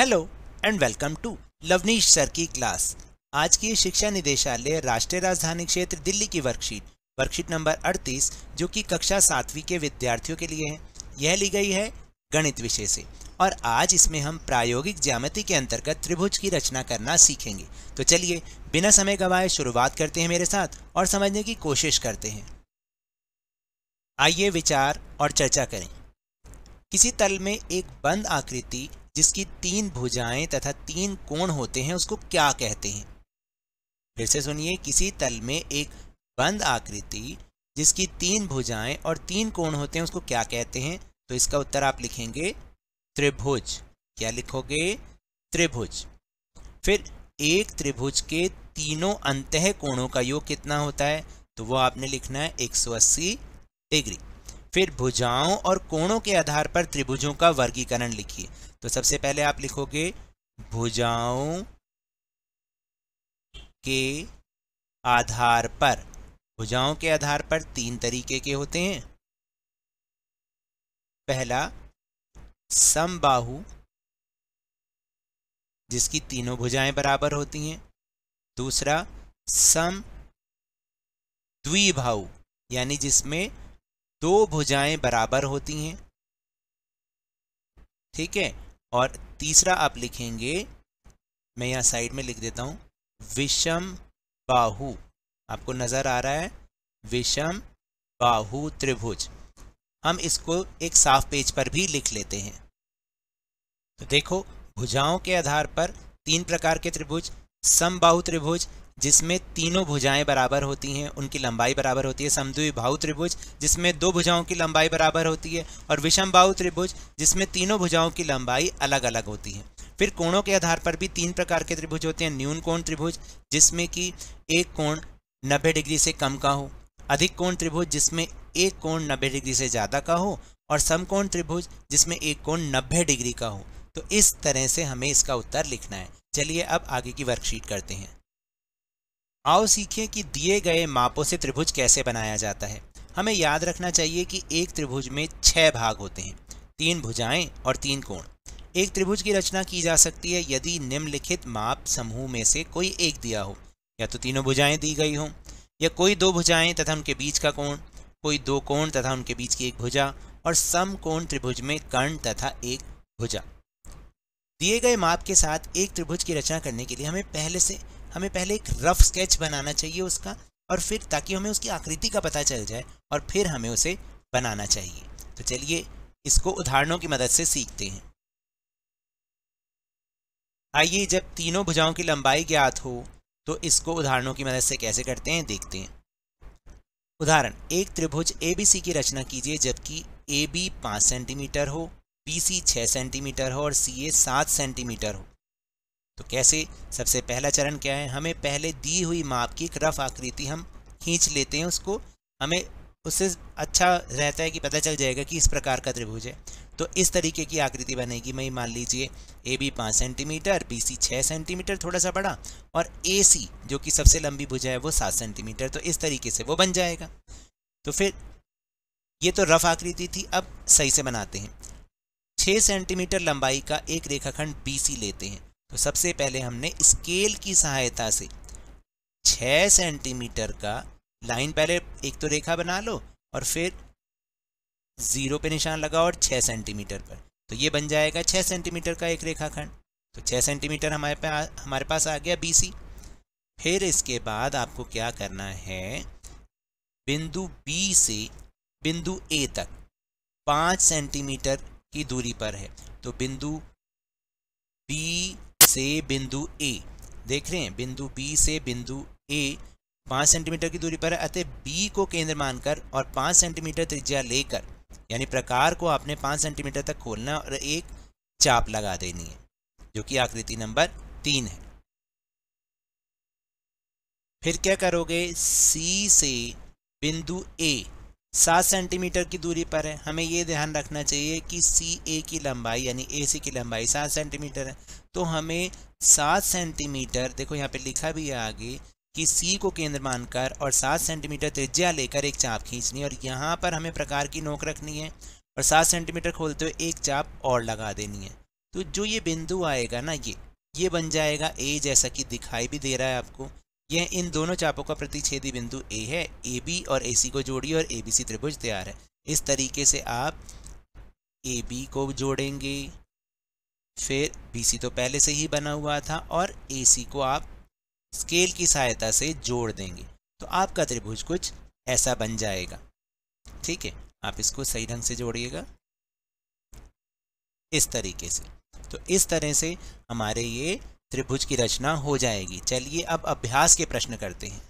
hello and welcome to Lovneesh sir की class आज की शिक्षा निदेशालय राष्ट्रीय राजधानी क्षेत्र दिल्ली की वर्कशीट वर्कशीट नंबर 38 जो कि कक्षा सातवीं के विद्यार्थियों के लिए है यह ली गई है गणित विषय से और आज इसमें हम प्रायोगिक ज्यामिति के अंतर्गत त्रिभुज की रचना करना सीखेंगे तो चलिए बिना समय गंवाए शुरुआत करते हैं मेरे साथ और समझने की कोशिश करते हैं आइए विचार और चर्चा करें किसी तल में एक बंद आकृति जिसकी तीन भुजाएं तथा तीन कोण होते हैं उसको क्या कहते हैं फिर से सुनिए किसी तल में एक बंद आकृति जिसकी तीन भुजाएं और तीन कोण होते हैं उसको क्या कहते हैं तो इसका उत्तर आप लिखेंगे त्रिभुज क्या लिखोगे त्रिभुज फिर एक त्रिभुज के तीनों अंत कोणों का योग कितना होता है तो वो आपने लिखना है 180 डिग्री फिर भुजाओं और कोणों के आधार पर त्रिभुजों का वर्गीकरण लिखिए तो सबसे पहले आप लिखोगे भुजाओं के आधार पर भुजाओं के आधार पर तीन तरीके के होते हैं पहला समबाहु जिसकी तीनों भुजाएं बराबर होती हैं दूसरा सम द्विभाऊ यानी जिसमें दो भुजाएं बराबर होती हैं ठीक है और तीसरा आप लिखेंगे मैं यहाँ साइड में लिख देता हूँ विषम बाहु आपको नज़र आ रहा है विषम बाहु त्रिभुज हम इसको एक साफ पेज पर भी लिख लेते हैं तो देखो भुजाओं के आधार पर तीन प्रकार के त्रिभुज समबाहु त्रिभुज जिसमें तीनों भुजाएं बराबर होती हैं उनकी लंबाई बराबर होती है समद्विभाव त्रिभुज जिसमें दो भुजाओं की लंबाई बराबर होती है और विषम बाहु त्रिभुज जिसमें तीनों भुजाओं की लंबाई अलग अलग होती है फिर कोणों के आधार पर भी तीन प्रकार के त्रिभुज होते हैं न्यून कोण त्रिभुज जिसमें कि एक कोण नब्बे डिग्री से कम का हो अधिक कोण त्रिभुज जिसमें एक कोण नब्बे डिग्री से ज़्यादा का हो और समकोण त्रिभुज जिसमें एक कोण नब्बे डिग्री का हो तो इस तरह से हमें इसका उत्तर लिखना है चलिए अब आगे की वर्कशीट करते हैं आओ सीखें कि दिए गए मापों से त्रिभुज कैसे बनाया जाता है हमें याद रखना चाहिए कि एक त्रिभुज में छह भाग होते हैं तीन भुजाएं और तीन कोण एक त्रिभुज की रचना की जा सकती है यदि निम्नलिखित माप समूह में से कोई एक दिया हो या तो तीनों भुजाएं दी गई हों या कोई दो भुजाएं तथा उनके बीच का कोण कोई दो कोण तथा उनके बीच की एक भुजा और सम कोण त्रिभुज में कर्ण तथा एक भुजा दिए गए माप के साथ एक त्रिभुज की रचना करने के लिए हमें पहले से हमें पहले एक रफ स्केच बनाना चाहिए उसका और फिर ताकि हमें उसकी आकृति का पता चल जाए और फिर हमें उसे बनाना चाहिए तो चलिए इसको उदाहरणों की मदद से सीखते हैं आइए जब तीनों भुजाओं की लंबाई ज्ञात हो तो इसको उदाहरणों की मदद से कैसे करते हैं देखते हैं उदाहरण एक त्रिभुज ए की रचना कीजिए जबकि ए बी पाँच सेंटीमीटर हो बी सी छः सेंटीमीटर हो और सी ए सात सेंटीमीटर हो तो कैसे सबसे पहला चरण क्या है हमें पहले दी हुई माप की एक रफ आकृति हम खींच लेते हैं उसको हमें उससे अच्छा रहता है कि पता चल जाएगा कि इस प्रकार का त्रिभुज है तो इस तरीके की आकृति बनेगी मैं मान लीजिए ए बी पाँच सेंटीमीटर बी सी छः सेंटीमीटर थोड़ा सा बड़ा और ए सी जो कि सबसे लंबी भुजा है वो सात सेंटीमीटर तो इस तरीके से वो बन जाएगा तो फिर ये तो रफ आकृति थी अब सही से बनाते हैं छः सेंटीमीटर लंबाई का एक रेखाखंड बी सी लेते हैं तो सबसे पहले हमने स्केल की सहायता से छ सेंटीमीटर का लाइन पहले एक तो रेखा बना लो और फिर ज़ीरो पे निशान लगाओ और छः सेंटीमीटर पर तो ये बन जाएगा छः सेंटीमीटर का एक रेखाखंड तो छः सेंटीमीटर हमारे पे आ, हमारे पास आ गया बी सी फिर इसके बाद आपको क्या करना है बिंदु बी से बिंदु ए तक पाँच सेंटीमीटर की दूरी पर है तो बिंदु बी से बिंदु ए देख रहे हैं बिंदु बी से बिंदु ए पाँच सेंटीमीटर की दूरी पर है अतः बी को केंद्र मानकर और पाँच सेंटीमीटर त्रिज्या लेकर यानी प्रकार को आपने पाँच सेंटीमीटर तक खोलना और एक चाप लगा देनी है जो कि आकृति नंबर तीन है फिर क्या करोगे सी से बिंदु ए सात सेंटीमीटर की दूरी पर है हमें ये ध्यान रखना चाहिए कि सी ए की लंबाई यानी ए सी की लंबाई सात सेंटीमीटर है तो हमें सात सेंटीमीटर देखो यहाँ पे लिखा भी है आगे कि सी को केंद्र मानकर और सात सेंटीमीटर त्रिज्या लेकर एक चाप खींचनी और यहाँ पर हमें प्रकार की नोक रखनी है और सात सेंटीमीटर खोलते हुए एक चाप और लगा देनी है तो जो ये बिंदु आएगा ना ये ये बन जाएगा ए जैसा कि दिखाई भी दे रहा है आपको यह इन दोनों चापों का प्रतिच्छेदी बिंदु ए है ए बी और ए सी को जोड़िए और ए बी सी त्रिभुज तैयार है इस तरीके से आप ए बी को जोड़ेंगे फिर बी तो पहले से ही बना हुआ था और ए को आप स्केल की सहायता से जोड़ देंगे तो आपका त्रिभुज कुछ ऐसा बन जाएगा ठीक है आप इसको सही ढंग से जोड़िएगा इस तरीके से तो इस तरह से हमारे ये त्रिभुज की रचना हो जाएगी चलिए अब अभ्यास के प्रश्न करते हैं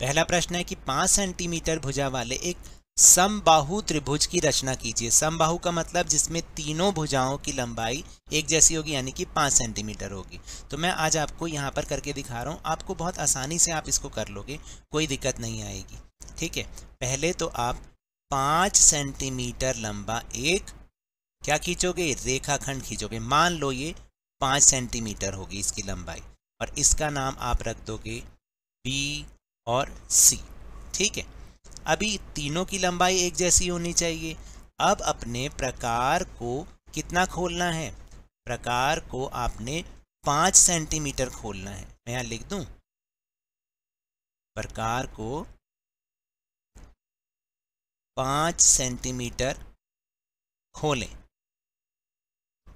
पहला प्रश्न है कि पांच सेंटीमीटर भुजा वाले एक समबाहु त्रिभुज की रचना कीजिए समबाहु का मतलब जिसमें तीनों भुजाओं की लंबाई एक जैसी होगी यानी कि पाँच सेंटीमीटर होगी तो मैं आज आपको यहाँ पर करके दिखा रहा हूँ आपको बहुत आसानी से आप इसको कर लोगे कोई दिक्कत नहीं आएगी ठीक है पहले तो आप पाँच सेंटीमीटर लंबा एक क्या खींचोगे रेखाखंड खींचोगे मान लो ये पाँच सेंटीमीटर होगी इसकी लंबाई और इसका नाम आप रख दोगे बी और सी ठीक है अभी तीनों की लंबाई एक जैसी होनी चाहिए अब अपने प्रकार को कितना खोलना है प्रकार को आपने पाँच सेंटीमीटर खोलना है मैं यहाँ लिख दूँ प्रकार को पाँच सेंटीमीटर खोलें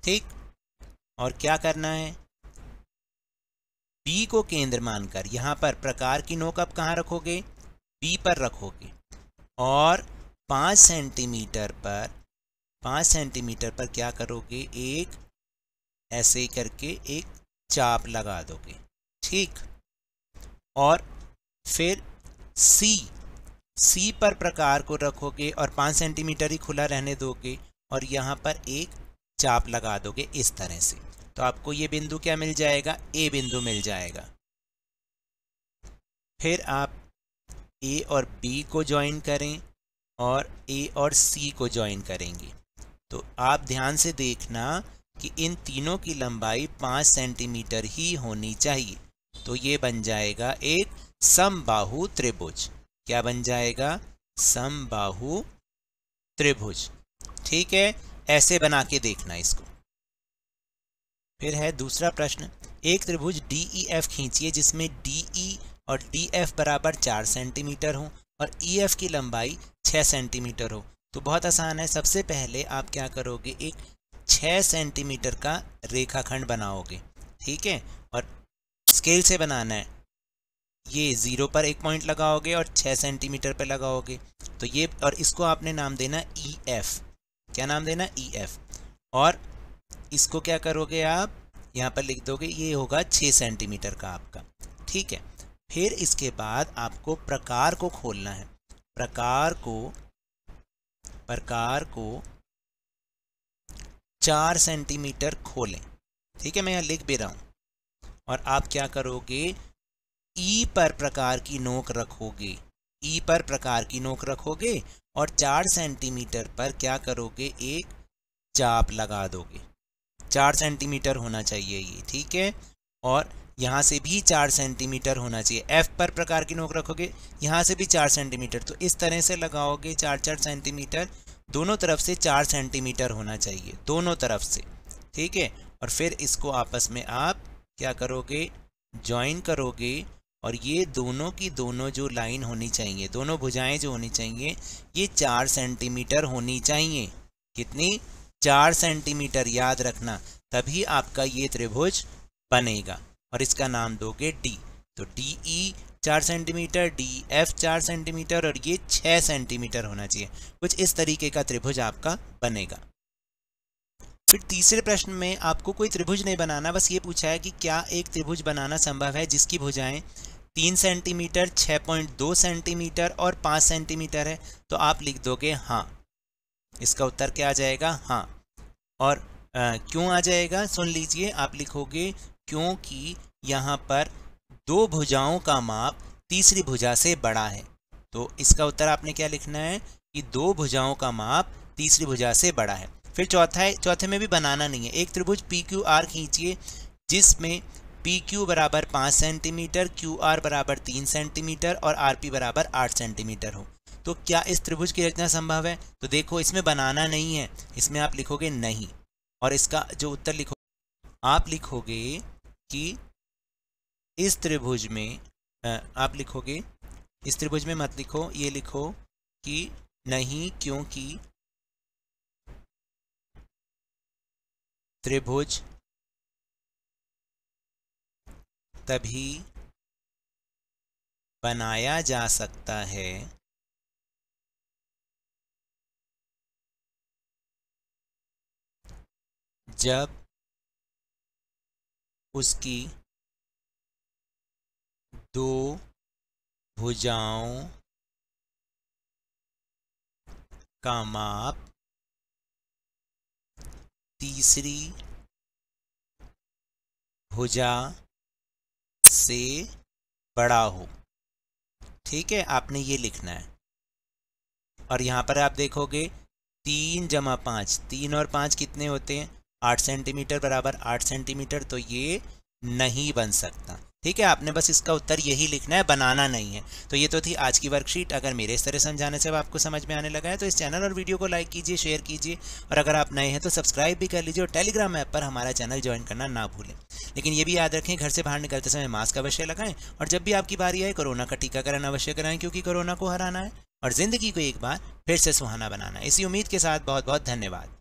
ठीक और क्या करना है बी को केंद्र मानकर यहाँ पर प्रकार की नोक आप कहाँ रखोगे बी पर रखोगे और पाँच सेंटीमीटर पर पाँच सेंटीमीटर पर क्या करोगे एक ऐसे करके एक चाप लगा दोगे ठीक और फिर सी सी पर प्रकार को रखोगे और पाँच सेंटीमीटर ही खुला रहने दोगे और यहाँ पर एक चाप लगा दोगे इस तरह से तो आपको ये बिंदु क्या मिल जाएगा ए बिंदु मिल जाएगा फिर आप ए और बी को ज्वाइन करें और ए और सी को ज्वाइन करेंगे तो आप ध्यान से देखना कि इन तीनों की लंबाई पाँच सेंटीमीटर ही होनी चाहिए तो ये बन जाएगा एक समबाहु त्रिभुज क्या बन जाएगा समबाहु त्रिभुज ठीक है ऐसे बना के देखना इसको फिर है दूसरा प्रश्न एक त्रिभुज डी ई एफ खींचिए जिसमें डी ई e और डी एफ बराबर चार सेंटीमीटर हो और ई e एफ की लंबाई छः सेंटीमीटर हो तो बहुत आसान है सबसे पहले आप क्या करोगे एक छः सेंटीमीटर का रेखाखंड बनाओगे ठीक है और स्केल से बनाना है ये ज़ीरो पर एक पॉइंट लगाओगे और छः सेंटीमीटर पर लगाओगे तो ये और इसको आपने नाम देना ई e एफ क्या नाम देना ई e एफ और इसको क्या करोगे आप यहाँ पर लिख दोगे ये होगा छः सेंटीमीटर का आपका ठीक है फिर इसके बाद आपको प्रकार को खोलना है प्रकार को प्रकार को चार सेंटीमीटर खोलें ठीक है मैं यहाँ लिख भी रहा हूँ और आप क्या करोगे ई पर प्रकार की नोक रखोगे ई पर प्रकार की नोक रखोगे और चार सेंटीमीटर पर क्या करोगे एक चाप लगा दोगे चार सेंटीमीटर होना चाहिए ये ठीक है और यहाँ से भी चार सेंटीमीटर होना चाहिए एफ पर प्रकार की नोक रखोगे यहाँ से भी चार सेंटीमीटर तो इस तरह से लगाओगे चार चार सेंटीमीटर दोनों तरफ से चार सेंटीमीटर होना चाहिए दोनों तरफ से ठीक है और फिर इसको आपस में आप क्या करोगे ज्वाइन करोगे और ये दोनों की दोनों जो लाइन होनी चाहिए दोनों भुजाएं जो होनी चाहिए ये चार सेंटीमीटर होनी चाहिए कितनी चार सेंटीमीटर याद रखना तभी आपका ये त्रिभुज बनेगा और इसका नाम दोगे डी तो डी ई e चार सेंटीमीटर डी एफ चार सेंटीमीटर और ये छः सेंटीमीटर होना चाहिए कुछ इस तरीके का त्रिभुज आपका बनेगा फिर तीसरे प्रश्न में आपको कोई त्रिभुज नहीं बनाना बस ये पूछा है कि क्या एक त्रिभुज बनाना संभव है जिसकी भुजाएं तीन सेंटीमीटर छः पॉइंट दो सेंटीमीटर और पाँच सेंटीमीटर है तो आप लिख दोगे हाँ इसका उत्तर क्या आ जाएगा हाँ और आ, क्यों आ जाएगा सुन लीजिए आप लिखोगे क्योंकि यहाँ पर दो भुजाओं का माप तीसरी भुजा से बड़ा है तो इसका उत्तर आपने क्या लिखना है कि दो भुजाओं का माप तीसरी भुजा से बड़ा है फिर चौथा है चौथे में भी बनाना नहीं है एक त्रिभुज पी क्यू आर खींचिए जिसमें पी क्यू बराबर पाँच सेंटीमीटर क्यू आर बराबर तीन सेंटीमीटर और आर पी बराबर आठ सेंटीमीटर हो तो क्या इस त्रिभुज की रचना संभव है तो देखो इसमें बनाना नहीं है इसमें आप लिखोगे नहीं और इसका जो उत्तर लिखो आप लिखोगे कि इस त्रिभुज में आप लिखोगे इस त्रिभुज में मत लिखो ये लिखो कि नहीं क्योंकि त्रिभुज तभी बनाया जा सकता है जब उसकी दो भुजाओं का माप तीसरी भुजा से बड़ा हो ठीक है आपने ये लिखना है और यहाँ पर आप देखोगे तीन जमा पाँच तीन और पाँच कितने होते हैं आठ सेंटीमीटर बराबर आठ सेंटीमीटर तो ये नहीं बन सकता ठीक है आपने बस इसका उत्तर यही लिखना है बनाना नहीं है तो ये तो थी आज की वर्कशीट अगर मेरे इस तरह समझाने से आपको समझ में आने लगा है तो इस चैनल और वीडियो को लाइक कीजिए शेयर कीजिए और अगर आप नए हैं तो सब्सक्राइब भी कर लीजिए और टेलीग्राम ऐप पर हमारा चैनल ज्वाइन करना ना भूलें लेकिन ये भी याद रखें घर से बाहर निकलते समय मास्क अवश्य लगाएं और जब भी आपकी बारी आए कोरोना का टीकाकरण अवश्य कराएं क्योंकि कोरोना को हराना है और ज़िंदगी को एक बार फिर से सुहाना बनाना है इसी उम्मीद के साथ बहुत बहुत धन्यवाद